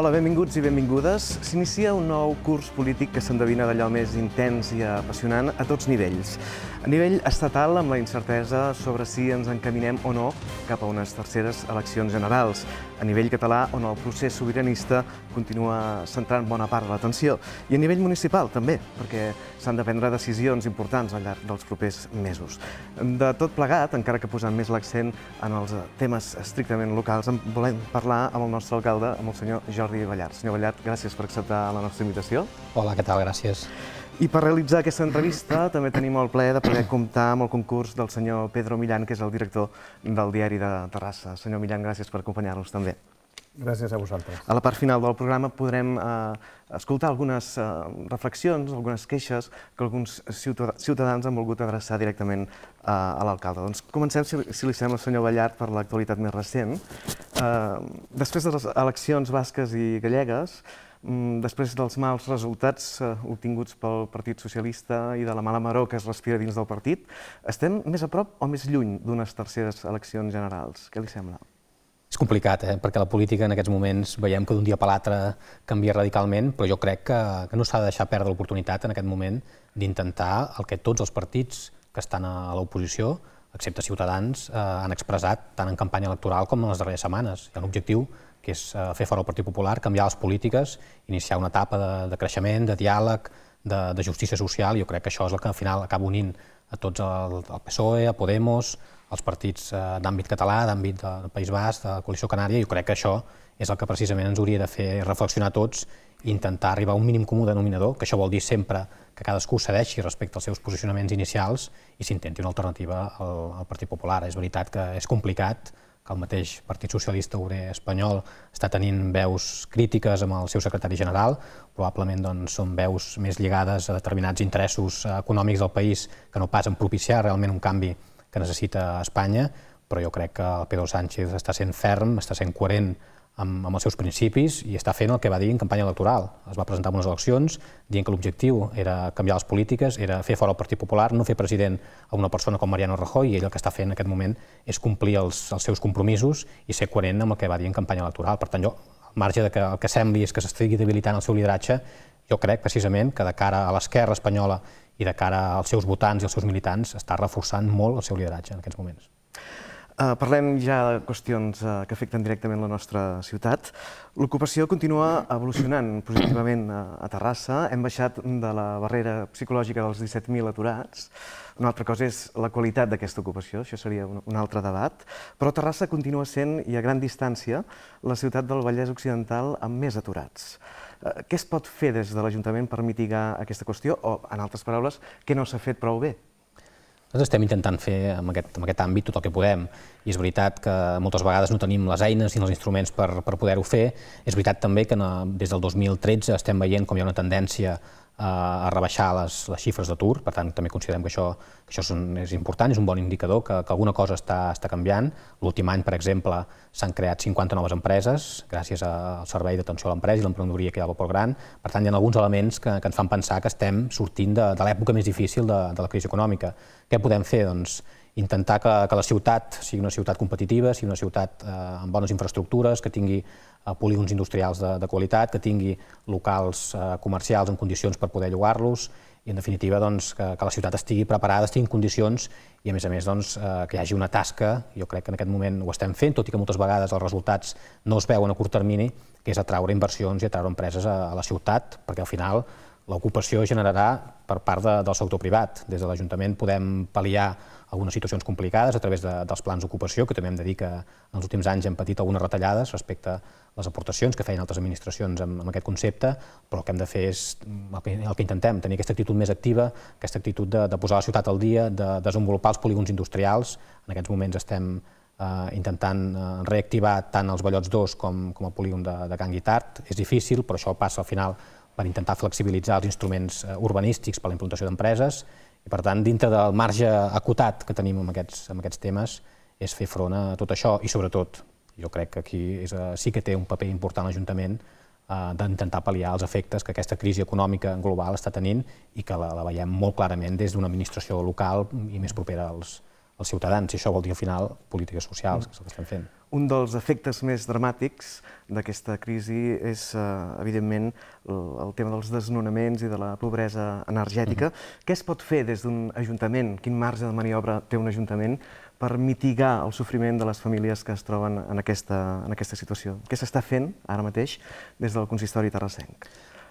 Hola, benvinguts i benvingudes. S'inicia un nou curs polític que s'endevina d'allò més intens i apassionant a tots nivells. A nivell estatal, amb la incertesa sobre si ens encaminem o no cap a unes terceres eleccions generals. A nivell català, on el procés sobiranista continua centrant bona part de l'atenció. I a nivell municipal, també, perquè s'han de prendre decisions importants al llarg dels propers mesos. De tot plegat, encara que posant més l'accent en els temes estrictament locals, en volem parlar amb el nostre alcalde, amb el senyor Jordi Jordi Ballart. Senyor Ballart, gràcies per acceptar la nostra invitació. Hola, què tal? Gràcies. I per realitzar aquesta entrevista també tenim el plaer de poder comptar amb el concurs del senyor Pedro Millan, que és el director del diari de Terrassa. Senyor Millan, gràcies per acompanyar-nos també. Gràcies a vosaltres. A la part final del programa podrem eh, escoltar algunes eh, reflexions, algunes queixes que alguns ciutadans han volgut adreçar directament eh, a l'alcalde. Doncs comencem, si, si li sembla, senyor Ballart, per l'actualitat més recent. Eh, després de les eleccions basques i gallegues, mm, després dels mals resultats eh, obtinguts pel Partit Socialista i de la mala maró que es respira dins del partit, estem més a prop o més lluny d'unes terceres eleccions generals? Què li sembla? És complicat, eh? perquè la política en aquests moments veiem que d'un dia per l'altre canvia radicalment, però jo crec que, que no s'ha de deixar perdre l'oportunitat en aquest moment d'intentar el que tots els partits que estan a l'oposició, excepte Ciutadans, eh, han expressat tant en campanya electoral com en les darreres setmanes. Hi ha un objectiu que és eh, fer fora el Partit Popular, canviar les polítiques, iniciar una etapa de, de creixement, de diàleg, de, de justícia social, i jo crec que això és el que al final acaba unint a tots el, el PSOE, a Podemos, els partits eh, d'àmbit català, d'àmbit del País Bas, de la coalició canària, i jo crec que això és el que precisament ens hauria de fer reflexionar tots i intentar arribar a un mínim comú denominador, que això vol dir sempre que cadascú cedeixi respecte als seus posicionaments inicials i s'intenti una alternativa al, al Partit Popular. És veritat que és complicat, que el mateix Partit Socialista Obrer Espanyol està tenint veus crítiques amb el seu secretari general, probablement doncs, són veus més lligades a determinats interessos eh, econòmics del país que no pas en propiciar realment un canvi que necessita Espanya, però jo crec que el Pedro Sánchez està sent ferm, està sent coherent amb, amb els seus principis i està fent el que va dir en campanya electoral. Es va presentar en unes eleccions dient que l'objectiu era canviar les polítiques, era fer fora el Partit Popular, no fer president a una persona com Mariano Rajoy, i ell el que està fent en aquest moment és complir els, els seus compromisos i ser coherent amb el que va dir en campanya electoral. Per tant, jo, al marge de que el que sembli és que s'estigui debilitant el seu lideratge, jo crec precisament que de cara a l'esquerra espanyola i de cara als seus votants i als seus militants està reforçant molt el seu lideratge en aquests moments. Uh, parlem ja de qüestions uh, que afecten directament la nostra ciutat. L'ocupació continua evolucionant positivament a, eh, a Terrassa. Hem baixat de la barrera psicològica dels 17.000 aturats. Una altra cosa és la qualitat d'aquesta ocupació, això seria un, un altre debat. Però Terrassa continua sent, i a gran distància, la ciutat del Vallès Occidental amb més aturats. Uh, què es pot fer des de l'Ajuntament per mitigar aquesta qüestió? O, en altres paraules, què no s'ha fet prou bé? Nosaltres estem intentant fer en aquest, en aquest àmbit tot el que podem i és veritat que moltes vegades no tenim les eines ni els instruments per, per poder-ho fer. És veritat també que no, des del 2013 estem veient com hi ha una tendència a rebaixar les, les xifres d'atur, per tant també considerem que això, que això és, un, és important, és un bon indicador que, que alguna cosa està, està canviant. L'últim any, per exemple, s'han creat 50 noves empreses gràcies al Servei d'Atenció a l'Empresa i l'Emprenedoria que hi ha al Gran. Per tant, hi ha alguns elements que, que ens fan pensar que estem sortint de, de l'època més difícil de, de la crisi econòmica. Què podem fer? Doncs, intentar que, que la ciutat sigui una ciutat competitiva, sigui una ciutat eh, amb bones infraestructures, que tingui polígons industrials de, de qualitat, que tingui locals eh, comercials en condicions per poder llogar-los i, en definitiva, doncs, que, que la ciutat estigui preparada, estigui en condicions i, a més a més, doncs, eh, que hi hagi una tasca, jo crec que en aquest moment ho estem fent, tot i que moltes vegades els resultats no es veuen a curt termini, que és atraure inversions i atraure empreses a, a la ciutat, perquè al final l'ocupació generarà per part de, del sector privat. Des de l'Ajuntament podem pal·liar algunes situacions complicades a través de, dels plans d'ocupació, que també hem de dir que en els últims anys hem patit algunes retallades respecte a les aportacions que feien altres administracions amb, amb aquest concepte, però el que hem de fer és el que, el que intentem, tenir aquesta actitud més activa, aquesta actitud de, de posar la ciutat al dia, de desenvolupar els polígons industrials. En aquests moments estem eh, intentant eh, reactivar tant els Ballots 2 com, com el polígon de, de Can Guitart. És difícil, però això passa al final per intentar flexibilitzar els instruments eh, urbanístics per a la implantació d'empreses i, per tant, dintre del marge acotat que tenim amb aquests, amb aquests temes, és fer front a tot això i, sobretot, jo crec que aquí és, eh, sí que té un paper important l'Ajuntament eh, d'intentar pal·liar els efectes que aquesta crisi econòmica global està tenint i que la, la veiem molt clarament des d'una administració local i més propera als, als ciutadans. I això vol dir, al final, polítiques socials, que és el que estem fent. Un dels efectes més dramàtics d'aquesta crisi és, eh, evidentment, el tema dels desnonaments i de la pobresa energètica. Uh -huh. Què es pot fer des d'un ajuntament? Quin marge de maniobra té un ajuntament per mitigar el sofriment de les famílies que es troben en aquesta, en aquesta situació? Què s'està fent ara mateix des del consistori terrassenc?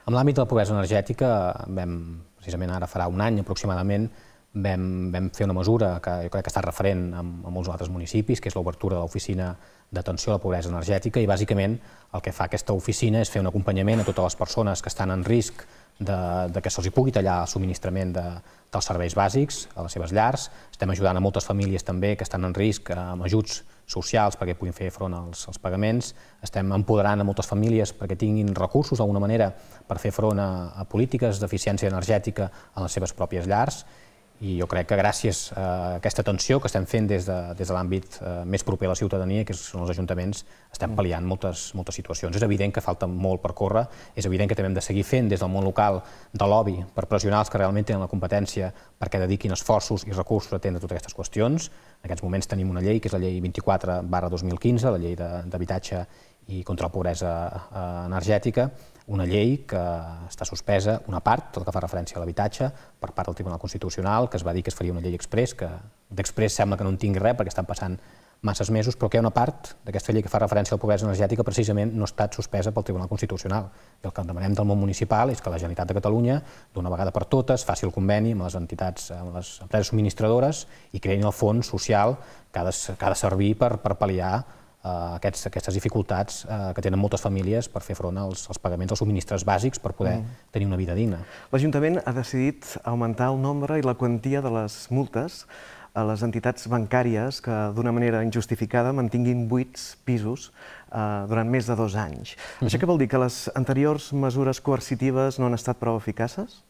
En l'àmbit de la pobresa energètica, vam, precisament ara farà un any aproximadament, vam, vam fer una mesura que jo crec que està referent a, en molts altres municipis, que és l'obertura de l'oficina d'atenció a la pobresa energètica, i bàsicament el que fa aquesta oficina és fer un acompanyament a totes les persones que estan en risc de, de que se'ls pugui tallar el subministrament de, dels serveis bàsics a les seves llars. Estem ajudant a moltes famílies també que estan en risc eh, amb ajuts socials perquè puguin fer front als, als pagaments. Estem empoderant a moltes famílies perquè tinguin recursos d'alguna manera per fer front a, a polítiques d'eficiència energètica en les seves pròpies llars i jo crec que gràcies a aquesta tensió que estem fent des de, des de l'àmbit eh, més proper a la ciutadania, que són els ajuntaments, estem mm. pal·liant moltes, moltes situacions. És evident que falta molt per córrer, és evident que també hem de seguir fent des del món local de lobby per pressionar els que realment tenen la competència perquè dediquin esforços i recursos a atendre totes aquestes qüestions. En aquests moments tenim una llei, que és la llei 24 barra 2015, la llei d'habitatge i contra la pobresa eh, energètica, una llei que està suspesa, una part, tot el que fa referència a l'habitatge, per part del Tribunal Constitucional, que es va dir que es faria una llei express, que d'express sembla que no en tingui res perquè estan passant masses mesos, però que hi ha una part d'aquesta llei que fa referència a la pobresa energètica precisament no ha estat suspesa pel Tribunal Constitucional. I el que demanem del món municipal és que la Generalitat de Catalunya, d'una vegada per totes, faci el conveni amb les entitats, amb les empreses subministradores i creïn el fons social que ha de, que ha de servir per, per pal·liar Eh, aquests, aquestes dificultats eh, que tenen moltes famílies per fer front als, als pagaments dels subministres bàsics per poder mm. tenir una vida digna. L'Ajuntament ha decidit augmentar el nombre i la quantia de les multes a les entitats bancàries que d'una manera injustificada mantinguin buits pisos eh, durant més de dos anys. Mm -hmm. Això què vol dir? Que les anteriors mesures coercitives no han estat prou eficaces?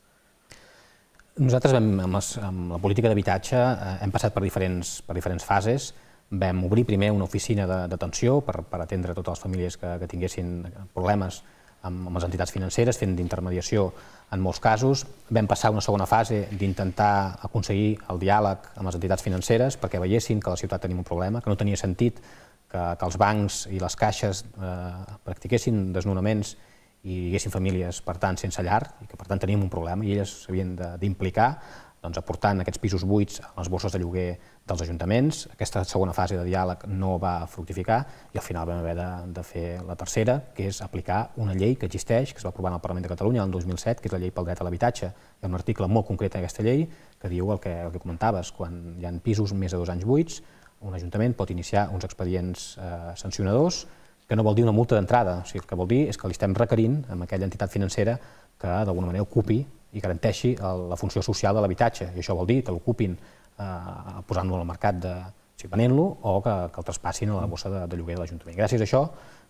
Nosaltres, vam, amb, les, amb la política d'habitatge, eh, hem passat per diferents, per diferents fases vam obrir primer una oficina d'atenció per, per atendre totes les famílies que, que tinguessin problemes amb, amb les entitats financeres, fent d'intermediació en molts casos. Vam passar una segona fase d'intentar aconseguir el diàleg amb les entitats financeres perquè veiessin que la ciutat tenia un problema, que no tenia sentit que, que els bancs i les caixes eh, practiquessin desnonaments i hi haguessin famílies, per tant, sense llar, i que per tant teníem un problema i elles s'havien d'implicar doncs, aportant aquests pisos buits a les borses de lloguer dels ajuntaments. Aquesta segona fase de diàleg no va fructificar i al final vam haver de, de fer la tercera, que és aplicar una llei que existeix, que es va aprovar en el Parlament de Catalunya en 2007, que és la llei pel dret a l'habitatge. Hi ha un article molt concret en aquesta llei que diu el que, el que comentaves, quan hi ha pisos més de dos anys buits, un ajuntament pot iniciar uns expedients eh, sancionadors que no vol dir una multa d'entrada, o sigui, el que vol dir és que li estem requerint amb aquella entitat financera que d'alguna manera ocupi i garanteixi la funció social de l'habitatge. I això vol dir que l'ocupin eh, posant-lo al mercat de si venent-lo o que, que el traspassin a la bossa de, de lloguer de l'Ajuntament. Gràcies a això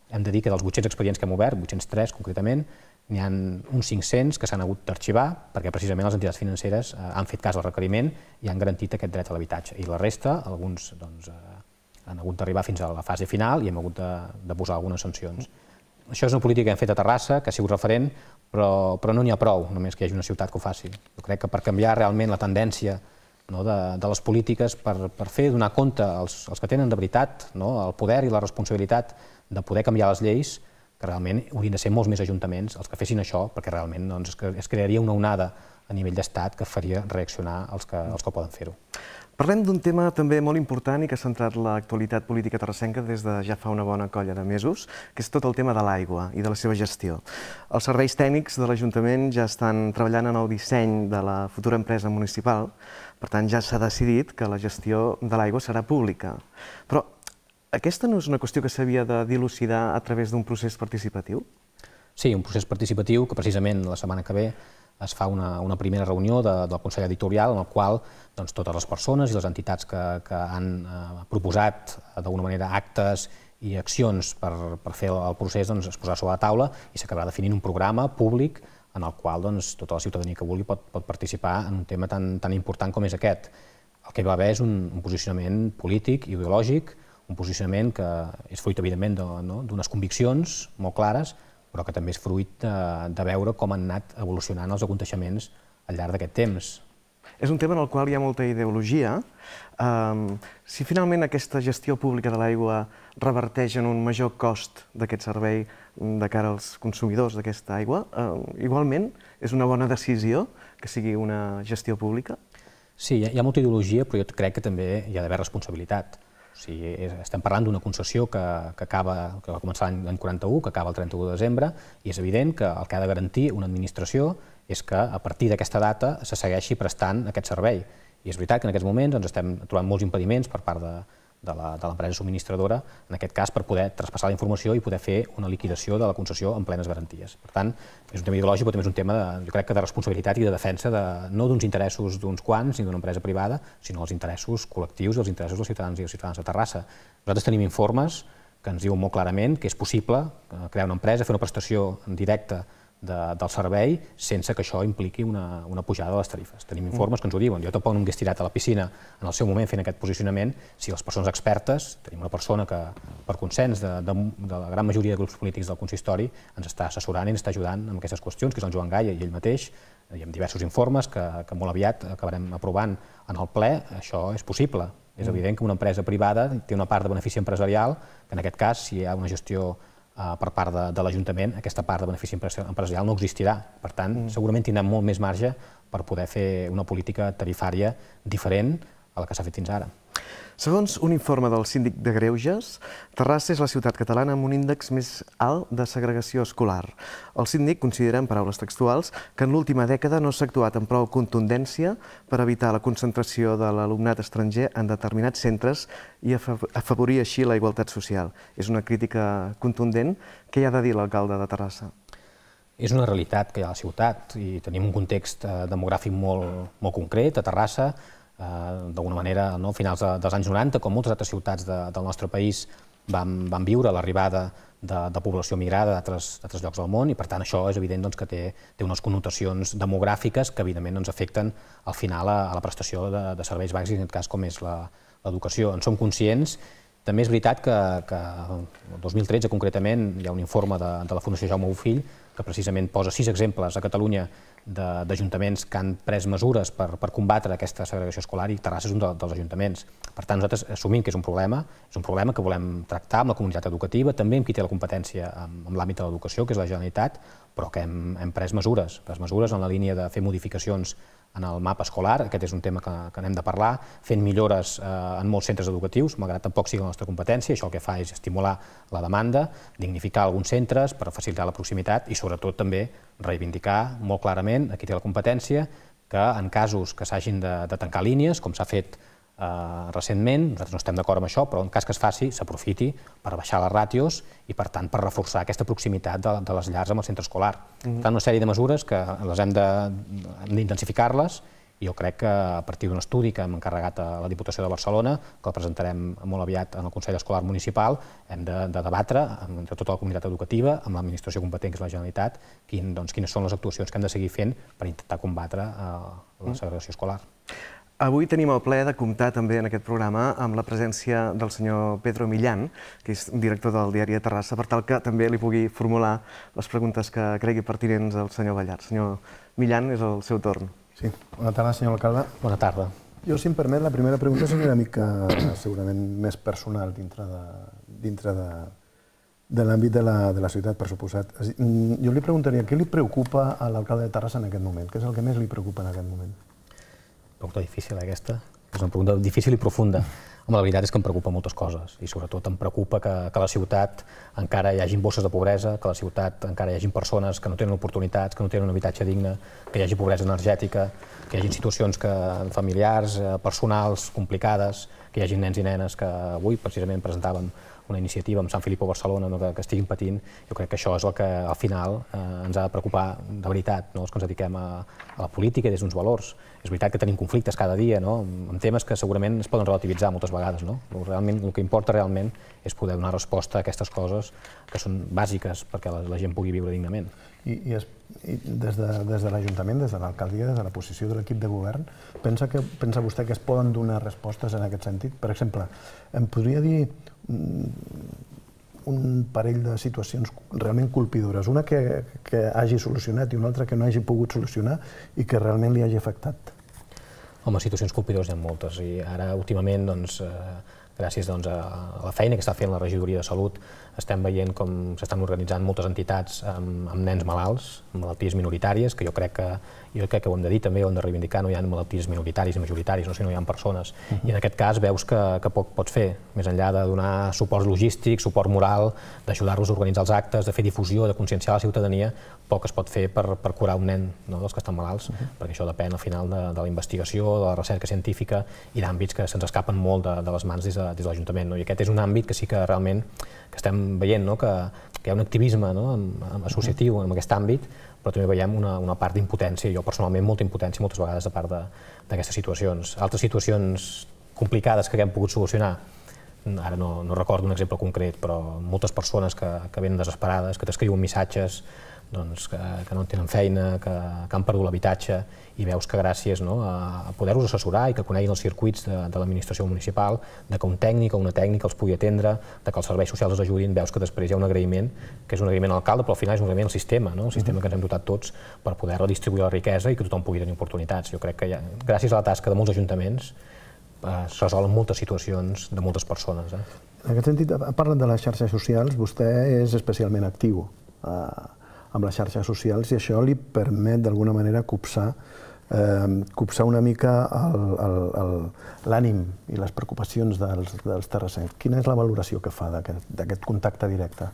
hem de dir que dels 800 expedients que hem obert, 803 concretament, n'hi han uns 500 que s'han hagut d'arxivar perquè precisament les entitats financeres eh, han fet cas del requeriment i han garantit aquest dret a l'habitatge. I la resta, alguns doncs, eh, han hagut d'arribar fins a la fase final i hem hagut de, de posar algunes sancions. Mm això és una política que hem fet a Terrassa, que ha sigut referent, però, però no n'hi ha prou només que hi hagi una ciutat que ho faci. Jo crec que per canviar realment la tendència no, de, de les polítiques, per, per fer donar compte als, als que tenen de veritat no, el poder i la responsabilitat de poder canviar les lleis, que realment haurien de ser molts més ajuntaments els que fessin això, perquè realment doncs, es crearia una onada a nivell d'estat que faria reaccionar els que, els que poden fer-ho. Parlem d'un tema també molt important i que ha centrat l'actualitat política terrassenca des de ja fa una bona colla de mesos, que és tot el tema de l'aigua i de la seva gestió. Els serveis tècnics de l'Ajuntament ja estan treballant en el disseny de la futura empresa municipal, per tant ja s'ha decidit que la gestió de l'aigua serà pública. Però aquesta no és una qüestió que s'havia de dilucidar a través d'un procés participatiu? Sí, un procés participatiu que precisament la setmana que ve es fa una, una primera reunió de, del Consell Editorial en el qual doncs, totes les persones i les entitats que, que han eh, proposat eh, d'alguna manera actes i accions per, per fer el, procés doncs, es posarà sobre la taula i s'acabarà definint un programa públic en el qual doncs, tota la ciutadania que vulgui pot, pot participar en un tema tan, tan important com és aquest. El que hi va haver és un, un posicionament polític, ideològic, un posicionament que és fruit, evidentment, d'unes no? conviccions molt clares, però que també és fruit de, de veure com han anat evolucionant els aconteixements al llarg d'aquest temps. És un tema en el qual hi ha molta ideologia. Um, si finalment aquesta gestió pública de l'aigua reverteix en un major cost d'aquest servei de cara als consumidors d'aquesta aigua, um, igualment és una bona decisió que sigui una gestió pública? Sí, hi ha, hi ha molta ideologia, però jo crec que també hi ha d'haver responsabilitat sigui, estem parlant d'una concessió que, que, acaba, que va començar l'any 41, que acaba el 31 de desembre, i és evident que el que ha de garantir una administració és que a partir d'aquesta data se segueixi prestant aquest servei. I és veritat que en aquests moments ens doncs, estem trobant molts impediments per part de, de l'empresa subministradora, en aquest cas per poder traspassar la informació i poder fer una liquidació de la concessió en plenes garanties. Per tant, és un tema ideològic, però també és un tema, de, jo crec que de responsabilitat i de defensa, de, no d'uns interessos d'uns quants ni d'una empresa privada, sinó els interessos col·lectius i els interessos dels ciutadans i dels ciutadans de Terrassa. Nosaltres tenim informes que ens diuen molt clarament que és possible eh, crear una empresa, fer una prestació en directe de, del servei sense que això impliqui una, una pujada de les tarifes. Tenim mm. informes que ens ho diuen. Jo tampoc no m'hagués tirat a la piscina en el seu moment fent aquest posicionament si les persones expertes, tenim una persona que per consens de, de, de la gran majoria de grups polítics del consistori ens està assessorant i ens està ajudant amb aquestes qüestions, que és el Joan Gaia i ell mateix, i amb diversos informes que, que molt aviat acabarem aprovant en el ple, això és possible. És mm. evident que una empresa privada té una part de benefici empresarial, que en aquest cas, si hi ha una gestió Eh, per part de, de l'Ajuntament, aquesta part de benefici empresarial no existirà. Per tant, mm. segurament tindrà molt més marge per poder fer una política tarifària diferent a la que s'ha fet fins ara. Segons un informe del síndic de Greuges, Terrassa és la ciutat catalana amb un índex més alt de segregació escolar. El síndic considera, en paraules textuals, que en l'última dècada no s'ha actuat amb prou contundència per evitar la concentració de l'alumnat estranger en determinats centres i afavorir així la igualtat social. És una crítica contundent que hi ha de dir l'alcalde de Terrassa és una realitat que hi ha a la ciutat i tenim un context eh, demogràfic molt, molt concret. A Terrassa Eh, d'alguna manera, no, finals de, dels anys 90, com moltes altres ciutats de, del nostre país van, van viure l'arribada de, de població migrada d'altres llocs del món i, per tant, això és evident doncs, que té, té unes connotacions demogràfiques que, evidentment, ens afecten al final a, a la prestació de, de serveis bàsics, en aquest cas com és l'educació. En som conscients també és veritat que, que el 2013, concretament, hi ha un informe de, de la Fundació Jaume Bofill que precisament posa sis exemples a Catalunya d'ajuntaments que han pres mesures per, per combatre aquesta segregació escolar i Terrassa és un de, dels ajuntaments. Per tant, nosaltres assumim que és un problema, és un problema que volem tractar amb la comunitat educativa, també amb qui té la competència amb, l'àmbit de l'educació, que és la Generalitat, però que hem, hem pres mesures, les mesures en la línia de fer modificacions en el mapa escolar, aquest és un tema que, que anem de parlar, fent millores eh, en molts centres educatius, malgrat tampoc sigui la nostra competència, això el que fa és estimular la demanda, dignificar alguns centres per facilitar la proximitat i sobretot també reivindicar molt clarament aquí té la competència que en casos que s'hagin de, de tancar línies, com s'ha fet Eh, recentment, nosaltres no estem d'acord amb això, però en cas que es faci, s'aprofiti per baixar les ràtios i, per tant, per reforçar aquesta proximitat de, de les llars amb el centre escolar. Mm -hmm. Tant una sèrie de mesures que les hem d'intensificar-les i jo crec que a partir d'un estudi que hem encarregat a la Diputació de Barcelona, que el presentarem molt aviat en el Consell Escolar Municipal, hem de, de debatre entre tota la comunitat educativa, amb l'administració competent, que és la Generalitat, quin, doncs, quines són les actuacions que hem de seguir fent per intentar combatre eh, la mm-hmm. segregació escolar. Mm Avui tenim el plaer de comptar també en aquest programa amb la presència del senyor Pedro Millán, que és director del diari de Terrassa, per tal que també li pugui formular les preguntes que cregui pertinents al senyor Ballart. Senyor Millán, és el seu torn. Sí. Bona tarda, senyor alcalde. Bona tarda. Jo, si em permet, la primera pregunta és una mica segurament més personal dintre de, dintre de, de l'àmbit de, la, de la ciutat, per suposat. Mm, jo li preguntaria, què li preocupa a l'alcalde de Terrassa en aquest moment? Què és el que més li preocupa en aquest moment? pregunta difícil aquesta, és una pregunta difícil i profunda. Home, la veritat és que em preocupa moltes coses i sobretot em preocupa que, que a la ciutat encara hi hagin bosses de pobresa, que a la ciutat encara hi hagin persones que no tenen oportunitats, que no tenen un habitatge digne, que hi hagi pobresa energètica, que hi hagi situacions que, familiars, eh, personals, complicades, que hi hagi nens i nenes que avui precisament presentàvem una iniciativa amb Sant Filipo Barcelona no, que, que estiguin patint, jo crec que això és el que al final eh, ens ha de preocupar de veritat, no, els que ens dediquem a, a la política i des d'uns valors. És veritat que tenim conflictes cada dia, no, amb, amb temes que segurament es poden relativitzar moltes vegades. No? Però realment, el que importa realment és poder donar resposta a aquestes coses que són bàsiques perquè la, la gent pugui viure dignament. I, i, es, i des de, des de l'Ajuntament, des de l'alcaldia, des de la posició de l'equip de govern, pensa, que, pensa vostè que es poden donar respostes en aquest sentit? Per exemple, em podria dir un parell de situacions realment colpidores. Una que, que hagi solucionat i una altra que no hagi pogut solucionar i que realment li hagi afectat. Home, situacions colpidores hi ha moltes i ara últimament doncs, eh gràcies doncs, a la feina que està fent la regidoria de salut, estem veient com s'estan organitzant moltes entitats amb, amb nens malalts, amb malalties minoritàries, que jo crec que jo crec que ho hem de dir també, ho hem de reivindicar, no hi ha malalties minoritaris i majoritaris, no, si no hi ha persones. Mhm. I en aquest cas veus que, que poc pots fer, més enllà de donar suport logístic, suport moral, d'ajudar-los a organitzar els actes, de fer difusió, de conscienciar la ciutadania, poc es pot fer per, per curar un nen no, dels que estan malalts, uh mhm. -huh. perquè això depèn al final de, de la investigació, de la recerca científica i d'àmbits que se'ns escapen molt de, de les mans des de, de l'Ajuntament. No? I aquest és un àmbit que sí que realment que estem veient no? que, que hi ha un activisme no? en associatiu en aquest àmbit però també veiem una, una part d'impotència, jo personalment molta impotència moltes vegades a part d'aquestes situacions. Altres situacions complicades que haguem pogut solucionar, ara no, no recordo un exemple concret, però moltes persones que, que venen desesperades, que t'escriuen missatges, doncs, que, que no tenen feina, que, que han perdut l'habitatge, i veus que gràcies no, a poder-los assessorar i que coneguin els circuits de, de l'administració municipal, de que un tècnic o una tècnica els pugui atendre, de que els serveis socials els ajudin, veus que després hi ha un agraïment, que és un agraïment a l'alcalde, però al final és un agraïment al sistema, no? el sistema uh -huh. que ens hem dotat tots per poder redistribuir la riquesa i que tothom pugui tenir oportunitats. Jo crec que ha, gràcies a la tasca de molts ajuntaments eh, es resolen moltes situacions de moltes persones. Eh? En aquest sentit, parlen de les xarxes socials, vostè és especialment actiu. Uh, amb les xarxes socials i això li permet d'alguna manera copsar eh, copsar una mica l'ànim i les preocupacions dels, dels terrassencs. Quina és la valoració que fa d'aquest contacte directe?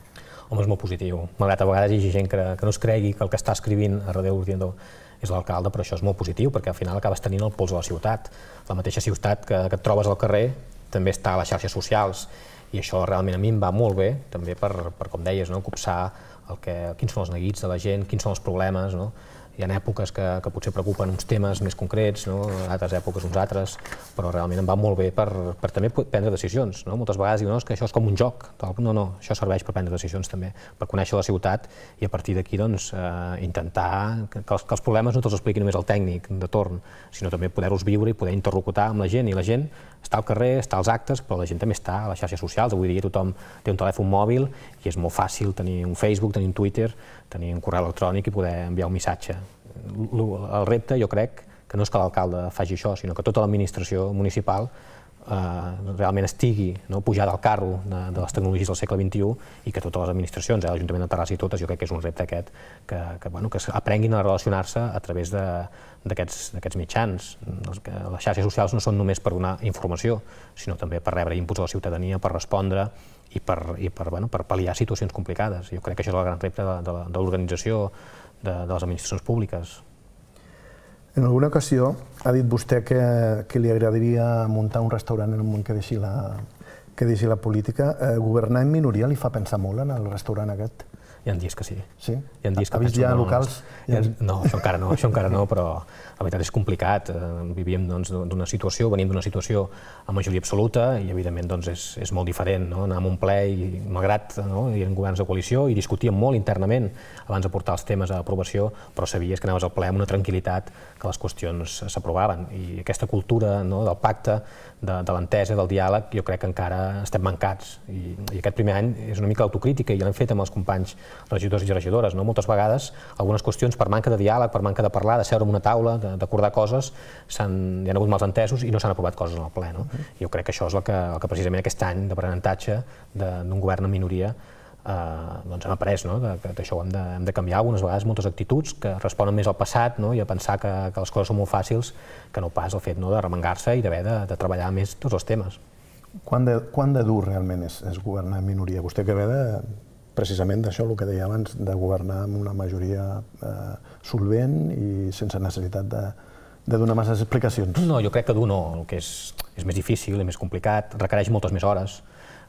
Home, és molt positiu. Malgrat a vegades hi hagi gent que, que no es cregui que el que està escrivint a Redeu Urtiendo és l'alcalde, però això és molt positiu, perquè al final acabes tenint el pols de la ciutat. La mateixa ciutat que, que et trobes al carrer també està a les xarxes socials, i això realment a mi em va molt bé, també per, per com deies, no? copsar el que, quins són els neguits de la gent, quins són els problemes, no? Hi ha èpoques que, que potser preocupen uns temes més concrets, no? altres èpoques uns altres, però realment em va molt bé per, per també prendre decisions. No? Moltes vegades diuen no, que això és com un joc, no, no, això serveix per prendre decisions també, per conèixer la ciutat i a partir d'aquí doncs, eh, intentar que, els, que els problemes no te'ls expliqui només el tècnic de torn, sinó també poder-los viure i poder interlocutar amb la gent, i la gent està al carrer, està als actes, però la gent també està a les xarxes socials. Avui dia tothom té un telèfon mòbil i és molt fàcil tenir un Facebook, tenir un Twitter, tenir un correu electrònic i poder enviar un missatge. El repte, jo crec, que no és que l'alcalde faci això, sinó que tota l'administració municipal Eh, realment estigui no, pujada del carro de, de les tecnologies del segle XXI i que totes les administracions, eh, l'Ajuntament de Terrassa i totes, jo crec que és un repte aquest, que, que, bueno, que aprenguin a relacionar-se a través de, d'aquests mitjans. Les, les xarxes socials no són només per donar informació, sinó també per rebre inputs a la ciutadania, per respondre, i per, i per, bueno, per pal·liar situacions complicades. Jo crec que això és el gran repte de, de, de l'organització, de, de les administracions públiques. En alguna ocasió ha dit vostè que, que li agradaria muntar un restaurant en un món que deixi la, que deixi la política. Eh, governar en minoria li fa pensar molt en el restaurant aquest? Hi ha dies que sí. Sí? Hi ha dies que ha vist ja locals? No, ha... no, això encara no, això encara no, però la veritat és complicat. Eh, Vivíem doncs, d'una situació, venim d'una situació a majoria absoluta i evidentment doncs, és, és molt diferent. No? Anar a un ple i malgrat no? hi eren governs de coalició i discutíem molt internament abans de portar els temes a aprovació, però sabies que anaves al ple amb una tranquil·litat que les qüestions s'aprovaven. I aquesta cultura no, del pacte de, de l'entesa, del diàleg, jo crec que encara estem mancats. I, i aquest primer any és una mica autocrítica i l'hem fet amb els companys regidors i regidores. No? Moltes vegades algunes qüestions per manca de diàleg, per manca de parlar, de seure en una taula, d'acordar coses, han, hi ha hagut mals entesos i no s'han aprovat coses en el ple. No? Mm-hmm. Jo crec que això és el que, el que precisament aquest any d'aprenentatge d'un govern en minoria eh, doncs hem après no? que, que això ho hem de, hem de canviar algunes vegades, moltes actituds que responen més al passat no? i a pensar que, que les coses són molt fàcils que no pas el fet no? de remengar-se i d'haver de, de treballar més tots els temes. Quan de, quan de dur realment és, és governar en minoria? Vostè que ve de, precisament d'això, el que deia abans, de governar amb una majoria eh, solvent i sense necessitat de, de donar masses explicacions. No, jo crec que dur no, el que és, és més difícil i més complicat, requereix moltes més hores,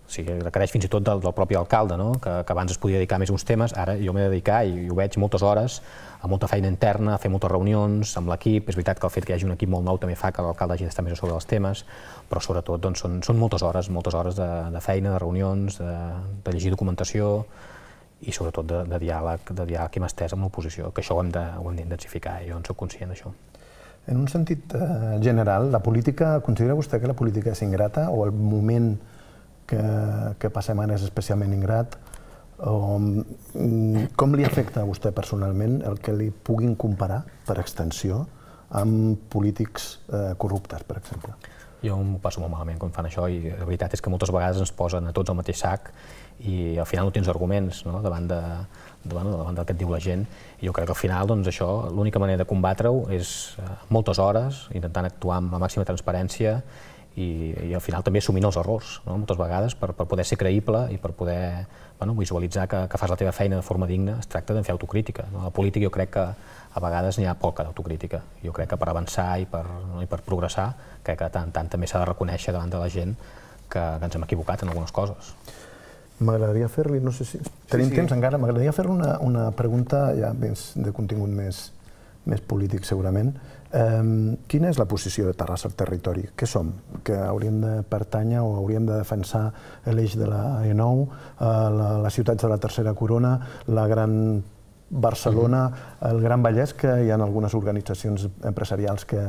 o sigui, requereix fins i tot del, del propi alcalde, no? que, que abans es podia dedicar més a uns temes, ara jo m'he de dedicar, i, i ho veig, moltes hores, a molta feina interna, a fer moltes reunions amb l'equip, és veritat que el fet que hi hagi un equip molt nou també fa que l'alcalde hagi d'estar més a sobre dels temes, però sobretot doncs, són, són moltes hores, moltes hores de, de feina, de reunions, de, de llegir documentació, i sobretot de, de diàleg, de diàleg i mà amb l'oposició, que això ho hem d'intensificar, eh? jo en soc conscient d'això. En un sentit eh, general, la política, considera vostè que la política és ingrata o el moment que, que passem ara és especialment ingrat, o, um, com li afecta a vostè personalment el que li puguin comparar, per extensió, amb polítics eh, corruptes, per exemple? Jo m'ho passo molt malament quan fan això i la veritat és que moltes vegades ens posen a tots al mateix sac i al final no tens arguments no? davant, de, davant, davant del que et diu la gent. I jo crec que al final doncs, això l'única manera de combatre-ho és eh, moltes hores intentant actuar amb la màxima transparència i, i al final també assumint els errors, no? moltes vegades per, per poder ser creïble i per poder bueno, visualitzar que, que fas la teva feina de forma digna es tracta de fer autocrítica. No? la política jo crec que a vegades n'hi ha poca d'autocrítica. Jo crec que per avançar i per, no? i per progressar crec que tant tant també s'ha de reconèixer davant de la gent que, que ens hem equivocat en algunes coses. M'agradaria fer-li, no sé si... Tenim sí, sí. temps encara, m'agradaria fer-li una, una pregunta ja més de contingut més, més polític segurament, quina és la posició de Terrassa al territori? Què som? Que hauríem de pertànyer o hauríem de defensar l'eix de la E9, eh, la, les ciutats de la Tercera Corona, la Gran Barcelona, mm-hmm. el Gran Vallès, que hi ha algunes organitzacions empresarials que,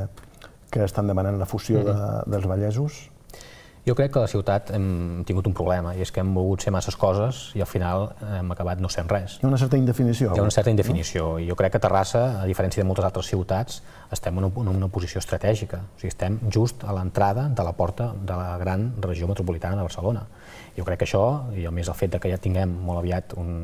que estan demanant la fusió mm-hmm. dels vallesos? Jo crec que a la ciutat hem tingut un problema, i és que hem volgut ser masses coses i al final eh, hem acabat no sent res. Hi ha una certa indefinició. Hi ha una certa indefinició, no? i jo crec que Terrassa, a diferència de moltes altres ciutats, estem en una, una posició estratègica, o sigui, estem just a l'entrada de la porta de la gran regió metropolitana de Barcelona. Jo crec que això, i a més el fet de que ja tinguem molt aviat un,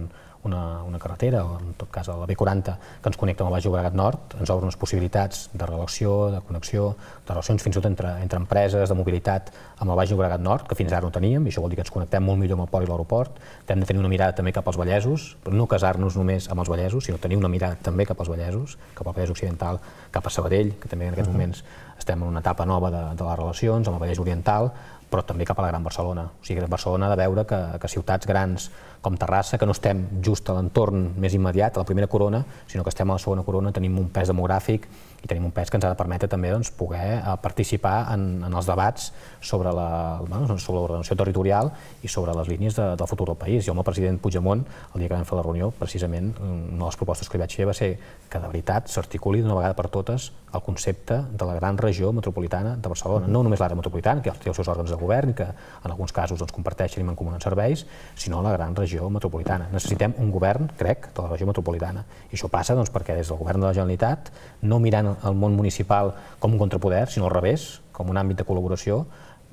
una, una carretera, o en tot cas la B40, que ens connecta amb el Baix Llobregat Nord, ens obre unes possibilitats de relació, de connexió, de relacions fins i tot entre, entre empreses, de mobilitat amb el Baix Llobregat Nord, que fins ara no teníem, i això vol dir que ens connectem molt millor amb el port i l'aeroport, hem de tenir una mirada també cap als Vallesos, no casar-nos només amb els Vallesos, sinó tenir una mirada també cap als Vallesos, cap al Vallès Occidental, cap a Sabadell, que també en aquests moments estem en una etapa nova de, de les relacions, amb el Vallès Oriental, però també cap a la Gran Barcelona. O sigui, Barcelona ha de veure que, que ciutats grans com Terrassa, que no estem just a l'entorn més immediat, a la primera corona, sinó que estem a la segona corona, tenim un pes demogràfic i tenim un pes que ens ha de permetre també doncs, poder eh, participar en, en els debats sobre la, bueno, doncs, sobre l'ordenació territorial i sobre les línies de, del futur del país. Jo amb el president Puigdemont, el dia que vam fer la reunió, precisament una de les propostes que li vaig fer va ser que de veritat s'articuli d'una vegada per totes el concepte de la gran regió metropolitana de Barcelona. No només l'àrea metropolitana, que té els seus òrgans de govern, que en alguns casos doncs, comparteixen i mancomunen serveis, sinó la gran regió regió metropolitana. Necessitem un govern, crec, de la regió metropolitana. I això passa doncs, perquè des del govern de la Generalitat, no mirant el món municipal com un contrapoder, sinó al revés, com un àmbit de col·laboració,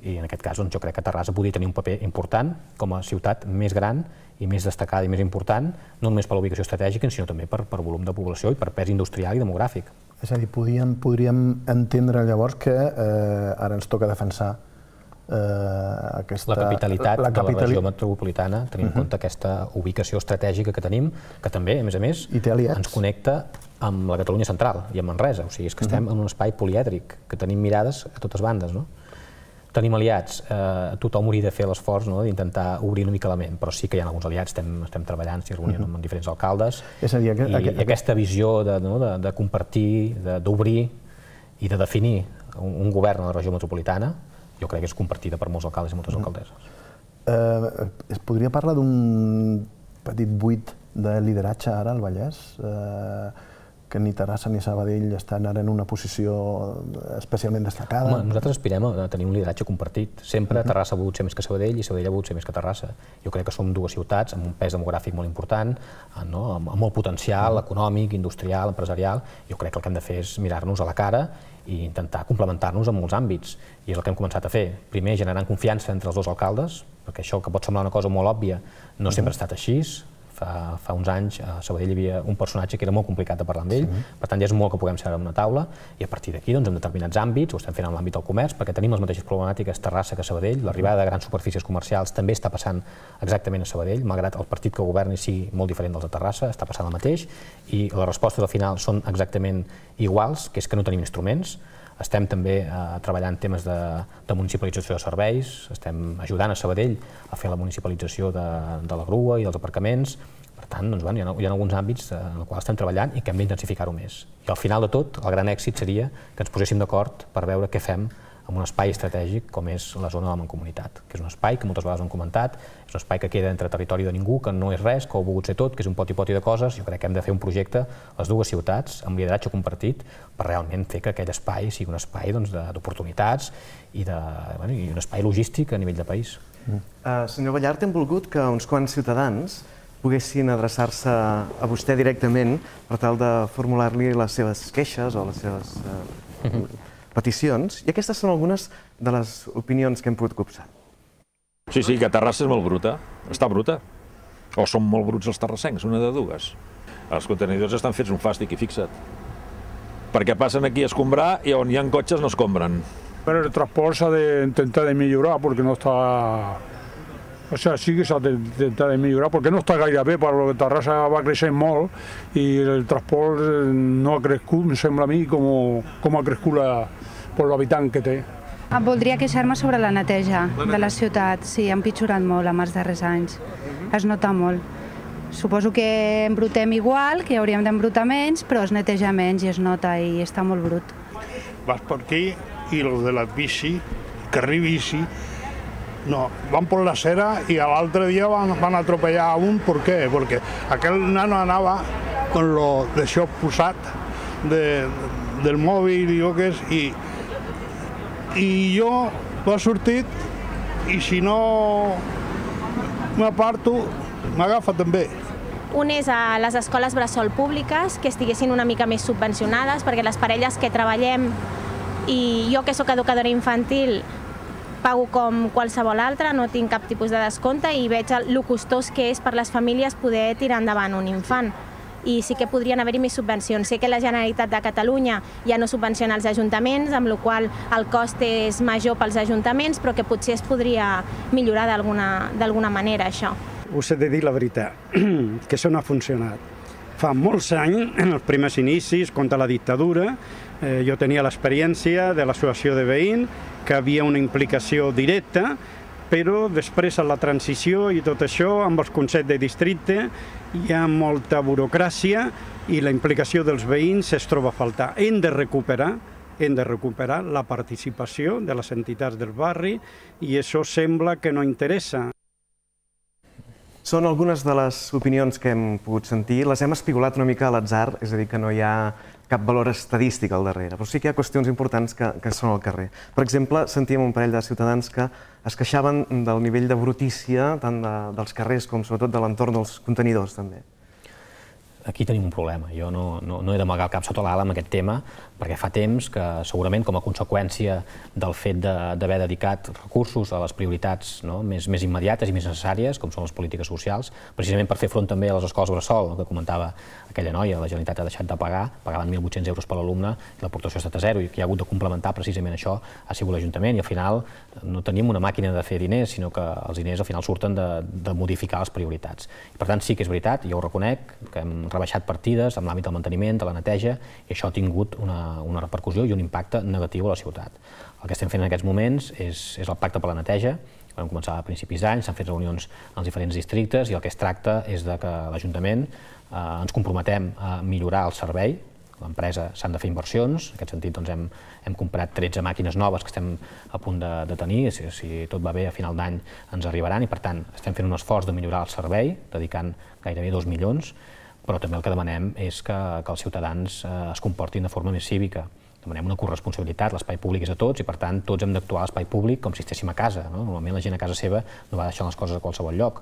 i en aquest cas doncs, jo crec que Terrassa podria tenir un paper important com a ciutat més gran i més destacada i més important, no només per la ubicació estratègica, sinó també per, per volum de població i per pes industrial i demogràfic. És a dir, podríem, podríem entendre llavors que eh, ara ens toca defensar eh, aquesta... La capitalitat la capitali... de la regió metropolitana, tenint uh -huh. en mhm. compte aquesta ubicació estratègica que tenim, que també, a més a més, ens connecta amb la Catalunya central i amb Manresa. O sigui, és que estem uh mhm. -huh. en un espai polièdric, que tenim mirades a totes bandes, no? Tenim aliats, eh, tothom hauria de fer l'esforç no? d'intentar obrir una mica la ment, però sí que hi ha alguns aliats, estem, estem treballant, s'hi reunint uh mhm. -huh. amb diferents alcaldes, és a dir, aquest, i, aquesta visió de, no? de, de compartir, d'obrir i de definir un, un govern a la regió metropolitana, jo crec que és compartida per molts alcaldes i moltes mm-hmm. alcaldesses. Eh, es podria parlar d'un petit buit de lideratge ara al Vallès? Eh, que ni Terrassa ni Sabadell estan ara en una posició especialment destacada. Home, nosaltres aspirem a tenir un lideratge compartit. Sempre mhm. Terrassa ha volgut ser més que Sabadell i Sabadell ha volgut ser més que Terrassa. Jo crec que som dues ciutats amb un pes demogràfic molt important, eh, no? amb, molt potencial mhm. econòmic, industrial, empresarial. Jo crec que el que hem de fer és mirar-nos a la cara i intentar complementar-nos en molts àmbits. I és el que hem començat a fer. Primer, generant confiança entre els dos alcaldes, perquè això que pot semblar una cosa molt òbvia no sempre ha mhm. estat així, fa, fa uns anys a Sabadell hi havia un personatge que era molt complicat de parlar amb ell, sí. per tant ja és molt que puguem ser a una taula i a partir d'aquí doncs, en determinats àmbits, ho estem fent en l'àmbit del comerç, perquè tenim les mateixes problemàtiques Terrassa que Sabadell, l'arribada de grans superfícies comercials també està passant exactament a Sabadell, malgrat el partit que governi sigui molt diferent dels de Terrassa, està passant el mateix i les respostes al final són exactament iguals, que és que no tenim instruments, estem també eh, treballant temes de, de municipalització de serveis, estem ajudant a Sabadell a fer la municipalització de, de la grua i dels aparcaments, per tant, doncs, bueno, hi, ha, hi ha alguns àmbits eh, en els quals estem treballant i que hem d'intensificar-ho més. I al final de tot, el gran èxit seria que ens poséssim d'acord per veure què fem amb un espai estratègic com és la zona de la Mancomunitat, que és un espai que moltes vegades hem comentat, és un espai que queda entre territori de ningú, que no és res, que ho ha volgut ser tot, que és un poti-poti de coses, jo crec que hem de fer un projecte, les dues ciutats, amb lideratge compartit, per realment fer que aquell espai sigui un espai doncs, d'oportunitats doncs, i, de, bueno, i un espai logístic a nivell de país. Mm. Uh, senyor Ballart, hem volgut que uns quants ciutadans poguessin adreçar-se a vostè directament per tal de formular-li les seves queixes o les seves eh, mhm. peticions. I aquestes són algunes de les opinions que hem pogut copsar. Sí, sí, que Terrassa és molt bruta. Està bruta. O són molt bruts els terrassencs, una de dues. Els contenidors estan fets un fàstic i fixa't. Perquè passen aquí a escombrar i on hi ha cotxes no escombren. Bueno, el transport s'ha d'intentar de, de millorar perquè no està o sigui, sí que s'ha d'intentar millorar, perquè no està gaire bé, però Terrassa va creixent molt i el transport eh, no ha crescut, em sembla a mi, com, com ha crescut la, per l'habitant que té. Em ah, voldria queixar-me sobre la neteja de la ciutat. Sí, ha empitjorat molt amb els darrers anys. Es nota molt. Suposo que embrutem igual, que hauríem d'embrutar menys, però es neteja menys i es nota i està molt brut. Vas per aquí i el de la bici, carrer bici, no, van por la acera y al otro día van, van a atropellar a un, ¿por qué? Porque aquel nano andaba con lo de shock pusat de, del mòbil i jo què és, i, i jo l'ha sortit i si no m'aparto, m'agafa també. Un és a les escoles bressol públiques, que estiguessin una mica més subvencionades, perquè les parelles que treballem i jo que sóc educadora infantil pago com qualsevol altre, no tinc cap tipus de descompte i veig el, costós que és per les famílies poder tirar endavant un infant i sí que podrien haver-hi més subvencions. Sé que la Generalitat de Catalunya ja no subvenciona els ajuntaments, amb la qual el cost és major pels ajuntaments, però que potser es podria millorar d'alguna manera això. Us he de dir la veritat, que això no ha funcionat. Fa molts anys, en els primers inicis, contra la dictadura, Eh, jo tenia l'experiència de l'associació de veïns, que havia una implicació directa, però després en la transició i tot això, amb els consells de districte, hi ha molta burocràcia i la implicació dels veïns es troba a faltar. Hem de recuperar hem de recuperar la participació de les entitats del barri i això sembla que no interessa. Són algunes de les opinions que hem pogut sentir. Les hem espigolat una mica a l'atzar, és a dir, que no hi ha cap valor estadístic al darrere, però sí que hi ha qüestions importants que, que són al carrer. Per exemple, sentíem un parell de ciutadans que es queixaven del nivell de brutícia tant de, dels carrers com sobretot de l'entorn dels contenidors també aquí tenim un problema. Jo no, no, no he d'amagar el cap sota l'ala amb aquest tema perquè fa temps que segurament com a conseqüència del fet d'haver de, dedicat recursos a les prioritats no? més, més immediates i més necessàries, com són les polítiques socials, precisament per fer front també a les escoles bressol, que comentava aquella noia, la Generalitat ha deixat de pagar, pagaven 1.800 euros per l'alumne, i l'aportació ha estat a zero, i que hi ha hagut de complementar precisament això ha sigut l'Ajuntament, i al final eh, no tenim una màquina de fer diners, sinó que els diners al final surten de, de modificar les prioritats. I per tant sí que és veritat, jo ho reconec, que hem rebaixat partides en l'àmbit del manteniment, de la neteja, i això ha tingut una, una repercussió i un impacte negatiu a la ciutat. El que estem fent en aquests moments és, és el pacte per la neteja, vam començar a principis d'any, s'han fet reunions als diferents districtes i el que es tracta és de que l'Ajuntament eh, ens comprometem a millorar el servei, l'empresa s'han de fer inversions, en aquest sentit doncs, hem, hem comprat 13 màquines noves que estem a punt de, de tenir, si, si tot va bé a final d'any ens arribaran i per tant estem fent un esforç de millorar el servei, dedicant gairebé 2 milions, però també el que demanem és que, que els ciutadans eh, es comportin de forma més cívica. Demanem una corresponsabilitat, l'espai públic és a tots i per tant tots hem d'actuar a l'espai públic com si estéssim a casa. No? Normalment la gent a casa seva no va deixar les coses a qualsevol lloc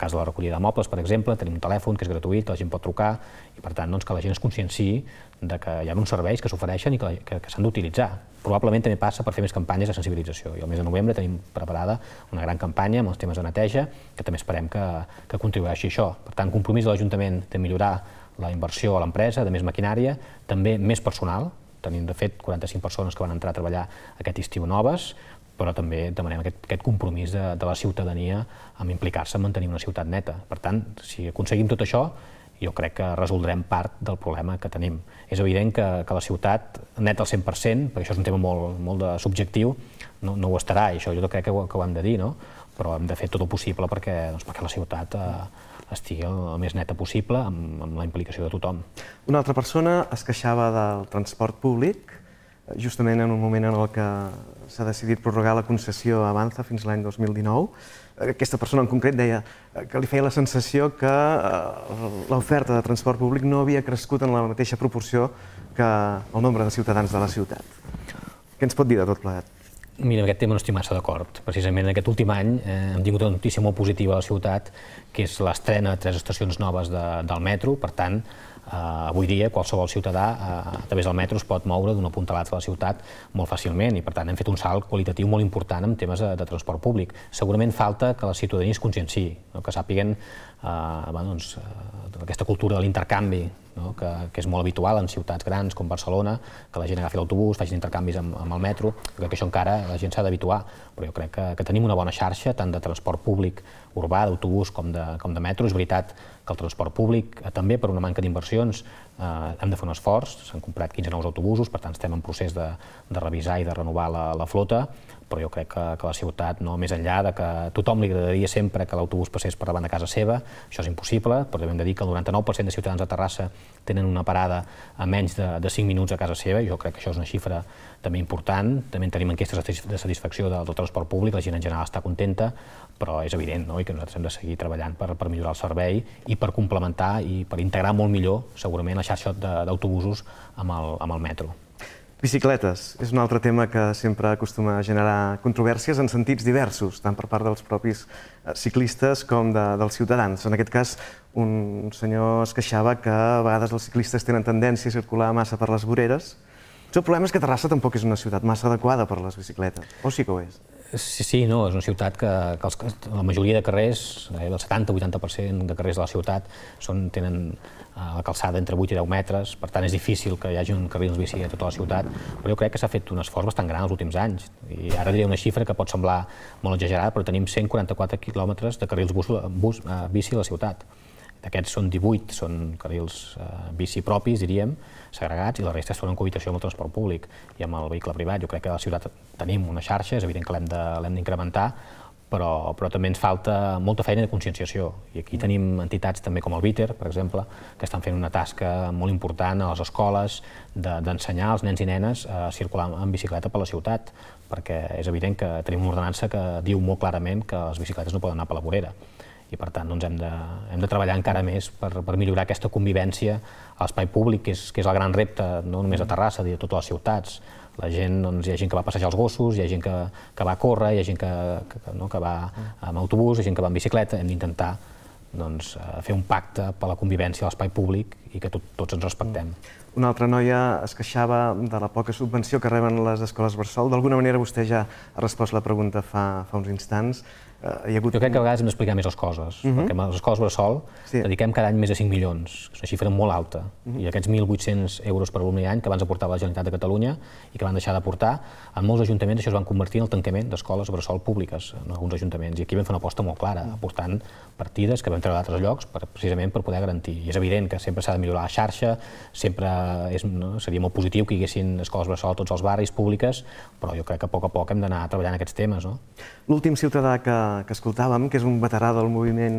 cas de la recollida de mobles, per exemple, tenim un telèfon que és gratuït, la gent pot trucar, i per tant doncs, que la gent es conscienciï de que hi ha uns serveis que s'ofereixen i que, que, que s'han d'utilitzar. Probablement també passa per fer més campanyes de sensibilització. I al mes de novembre tenim preparada una gran campanya amb els temes de neteja, que també esperem que, que contribueixi a això. Per tant, compromís de l'Ajuntament de millorar la inversió a l'empresa, de més maquinària, també més personal, tenim de fet 45 persones que van entrar a treballar aquest estiu noves, però també demanem aquest, aquest compromís de, de la ciutadania amb implicar-se en mantenir una ciutat neta. Per tant, si aconseguim tot això, jo crec que resoldrem part del problema que tenim. És evident que, que la ciutat neta al 100%, perquè això és un tema molt, molt de subjectiu, no, no ho estarà, i això jo crec que ho, que ho hem de dir, no? però hem de fer tot el possible perquè, doncs, perquè la ciutat eh, estigui el més neta possible amb, amb la implicació de tothom. Una altra persona es queixava del transport públic, justament en un moment en el que s'ha decidit prorrogar la concessió a Avanza fins l'any 2019. Aquesta persona en concret deia que li feia la sensació que eh, l'oferta de transport públic no havia crescut en la mateixa proporció que el nombre de ciutadans de la ciutat. Què ens pot dir de tot plegat? Mira, en aquest tema no estic massa d'acord. Precisament en aquest últim any eh, hem tingut una notícia molt positiva a la ciutat, que és l'estrena de tres estacions noves de, del metro, per tant, eh, avui dia qualsevol ciutadà eh, a través del metro es pot moure d'una punta a l'altra de la ciutat molt fàcilment i per tant hem fet un salt qualitatiu molt important en temes de, de transport públic. Segurament falta que la ciutadania es conscienciï, no? que sàpiguen eh, bueno, doncs, eh, aquesta cultura de l'intercanvi no? que, que és molt habitual en ciutats grans com Barcelona, que la gent agafi l'autobús, facin intercanvis amb, amb el metro, jo crec que això encara la gent s'ha d'habituar, però jo crec que, que tenim una bona xarxa, tant de transport públic urbà, d'autobús, com, de, com de metro. És veritat que el transport públic, eh, també per una manca d'inversions, eh, hem de fer un esforç, s'han comprat 15 nous autobusos, per tant estem en procés de, de revisar i de renovar la, la flota, però jo crec que, que la ciutat, no més enllà de que a tothom li agradaria sempre que l'autobús passés per davant de casa seva, això és impossible, però també hem de dir que el 99% de ciutadans de Terrassa tenen una parada a menys de, de 5 minuts a casa seva, jo crec que això és una xifra també important, també tenim enquestes de satisfacció del, del transport públic, la gent en general està contenta, però és evident no? i que nosaltres hem de seguir treballant per, per millorar el servei i per complementar i per integrar molt millor segurament la xarxa d'autobusos amb, el, amb el metro. Bicicletes és un altre tema que sempre acostuma a generar controvèrsies en sentits diversos, tant per part dels propis eh, ciclistes com de, dels ciutadans. En aquest cas, un senyor es queixava que a vegades els ciclistes tenen tendència a circular massa per les voreres. El problema és que Terrassa tampoc és una ciutat massa adequada per les bicicletes, o sí que ho és? Sí, sí, no, és una ciutat que, que, els, la majoria de carrers, eh, el 70-80% de carrers de la ciutat, són, tenen eh, la calçada entre 8 i 10 metres, per tant és difícil que hi hagi un carril de bici a tota la ciutat, però jo crec que s'ha fet un esforç bastant gran els últims anys, i ara diré una xifra que pot semblar molt exagerada, però tenim 144 quilòmetres de carrils bus, bus, eh, bici a la ciutat. D'aquests són 18, són carrils eh, bici propis, diríem, segregats i la resta són en cohabitació amb el transport públic i amb el vehicle privat. Jo crec que a la ciutat tenim una xarxa, és evident que l'hem d'incrementar, però, però també ens falta molta feina de conscienciació. I aquí tenim entitats també com el BITER, per exemple, que estan fent una tasca molt important a les escoles d'ensenyar de, als nens i nenes a circular en bicicleta per la ciutat, perquè és evident que tenim una ordenança que diu molt clarament que les bicicletes no poden anar per la vorera i per tant doncs, hem, de, hem de treballar encara més per, per millorar aquesta convivència a l'espai públic, que és, que és el gran repte, no només a Terrassa, de totes les ciutats. La gent, doncs, hi ha gent que va passejar els gossos, hi ha gent que, que va a córrer, hi ha gent que, que, no, que va amb autobús, hi ha gent que va en bicicleta, hem d'intentar doncs, eh, fer un pacte per la convivència a l'espai públic i que tot, tots ens respectem. Mm. Una altra noia es queixava de la poca subvenció que reben les escoles Bressol. D'alguna manera vostè ja ha respost la pregunta fa, fa uns instants. Eh, hi ha hagut... Jo crec que a vegades hem d'explicar més les coses, uh mhm. -huh. perquè les escoles bressol sí. dediquem cada any més de 5 milions, que és una xifra molt alta, uh mhm. -huh. i aquests 1.800 euros per alumne i any que abans aportava la Generalitat de Catalunya i que van deixar d'aportar, en molts ajuntaments això es van convertir en el tancament d'escoles bressol públiques, en alguns ajuntaments, i aquí vam fer una aposta molt clara, mhm. aportant partides que vam treure d'altres llocs per, precisament per poder garantir. I és evident que sempre s'ha de millorar la xarxa, sempre és, no, seria molt positiu que hi haguessin escoles bressol a tots els barris públiques, però jo crec que a poc a poc hem d'anar treballant aquests temes. No? L'últim ciutadà que que escoltàvem, que és un veterà del moviment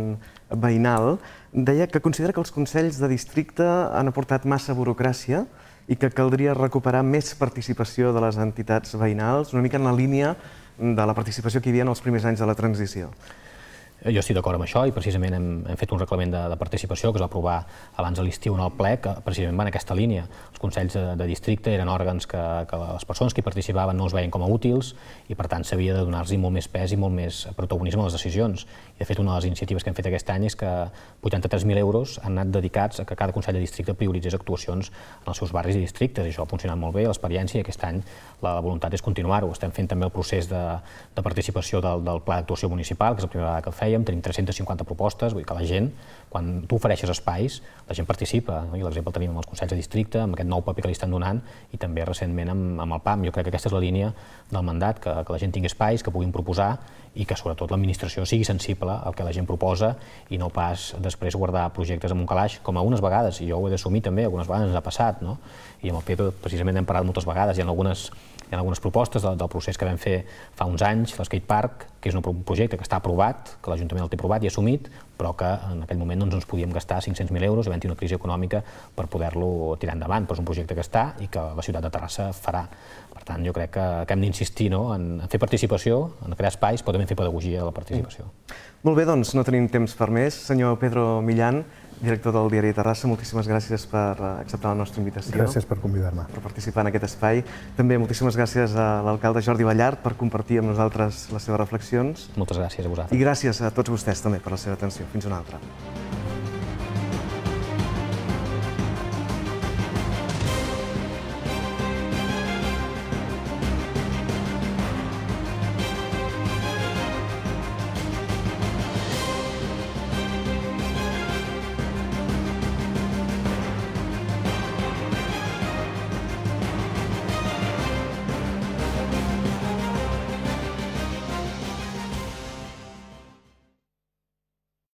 veïnal, deia que considera que els consells de districte han aportat massa burocràcia i que caldria recuperar més participació de les entitats veïnals, una mica en la línia de la participació que hi havia en els primers anys de la transició. Jo estic d'acord amb això i precisament hem, hem fet un reglament de, de participació que es va aprovar abans de l'estiu en el ple, que precisament va en aquesta línia. Els consells de, de districte eren òrgans que, que les persones que hi participaven no els veien com a útils i per tant s'havia de donar-los molt més pes i molt més protagonisme a les decisions. I de fet una de les iniciatives que hem fet aquest any és que 83.000 euros han anat dedicats a que cada consell de districte prioritzés actuacions en els seus barris i districtes i això ha funcionat molt bé, l'experiència i aquest any la voluntat és continuar-ho. Estem fent també el procés de, de participació del, del Pla d'Actuació Municipal, que és la primera vegada que el feia, dèiem, tenim 350 propostes, vull dir que la gent, quan tu ofereixes espais, la gent participa, no? i l'exemple tenim amb els Consells de Districte, amb aquest nou paper que li estan donant, i també recentment amb, amb el PAM. Jo crec que aquesta és la línia del mandat, que, que la gent tingui espais, que puguin proposar, i que sobretot l'administració sigui sensible al que la gent proposa i no pas després guardar projectes en un calaix, com algunes vegades, i jo ho he d'assumir també, algunes vegades ens ha passat, no? i amb el Pedro precisament hem parlat moltes vegades, i ha algunes hi ha algunes propostes del, del procés que vam fer fa uns anys, l'Skate Park, que és un projecte que està aprovat, que l'Ajuntament el té aprovat i assumit, però que en aquell moment doncs, ens podíem gastar 500.000 euros, havent-hi una crisi econòmica per poder-lo tirar endavant. Però és un projecte que està i que la ciutat de Terrassa farà. Per tant, jo crec que, que hem d'insistir no? en, fer participació, en crear espais, però també en fer pedagogia de la participació. Mm. Molt bé, doncs no tenim temps per més. Senyor Pedro Millán, director del diari Terrassa, moltíssimes gràcies per eh, acceptar la nostra invitació. Gràcies per convidar-me. Per participar en aquest espai. També moltíssimes gràcies a l'alcalde Jordi Ballart per compartir amb nosaltres les seves reflexions. Moltes gràcies a vosaltres. I gràcies a tots vostès també per la seva atenció. Fins una altra.